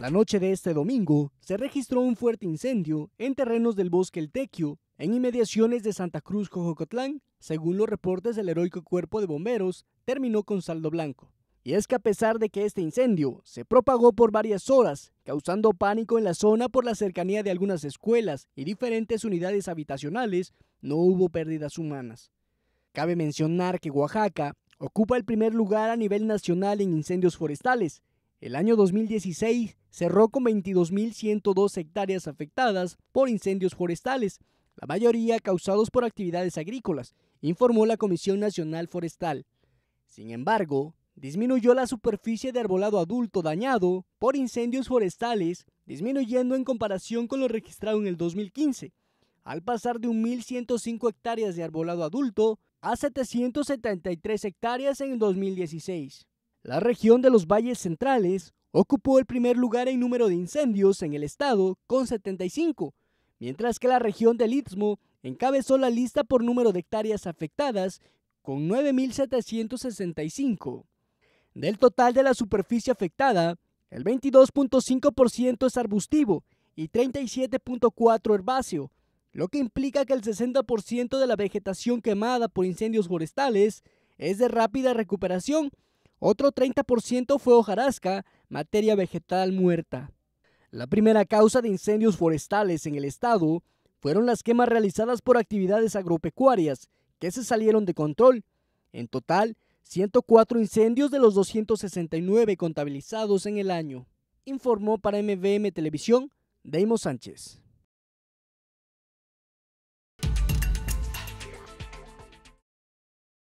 La noche de este domingo se registró un fuerte incendio en terrenos del bosque El Tequio, en inmediaciones de Santa Cruz, Cojocotlán, según los reportes del heroico cuerpo de bomberos, terminó con saldo blanco. Y es que a pesar de que este incendio se propagó por varias horas, causando pánico en la zona por la cercanía de algunas escuelas y diferentes unidades habitacionales, no hubo pérdidas humanas. Cabe mencionar que Oaxaca ocupa el primer lugar a nivel nacional en incendios forestales, el año 2016 cerró con 22.102 hectáreas afectadas por incendios forestales, la mayoría causados por actividades agrícolas, informó la Comisión Nacional Forestal. Sin embargo, disminuyó la superficie de arbolado adulto dañado por incendios forestales, disminuyendo en comparación con lo registrado en el 2015, al pasar de 1.105 hectáreas de arbolado adulto a 773 hectáreas en el 2016. La región de los valles centrales ocupó el primer lugar en número de incendios en el estado con 75, mientras que la región del Istmo encabezó la lista por número de hectáreas afectadas con 9.765. Del total de la superficie afectada, el 22.5% es arbustivo y 37.4% herbáceo, lo que implica que el 60% de la vegetación quemada por incendios forestales es de rápida recuperación otro 30% fue hojarasca, materia vegetal muerta. La primera causa de incendios forestales en el estado fueron las quemas realizadas por actividades agropecuarias que se salieron de control. En total, 104 incendios de los 269 contabilizados en el año, informó para MVM Televisión deimos Sánchez.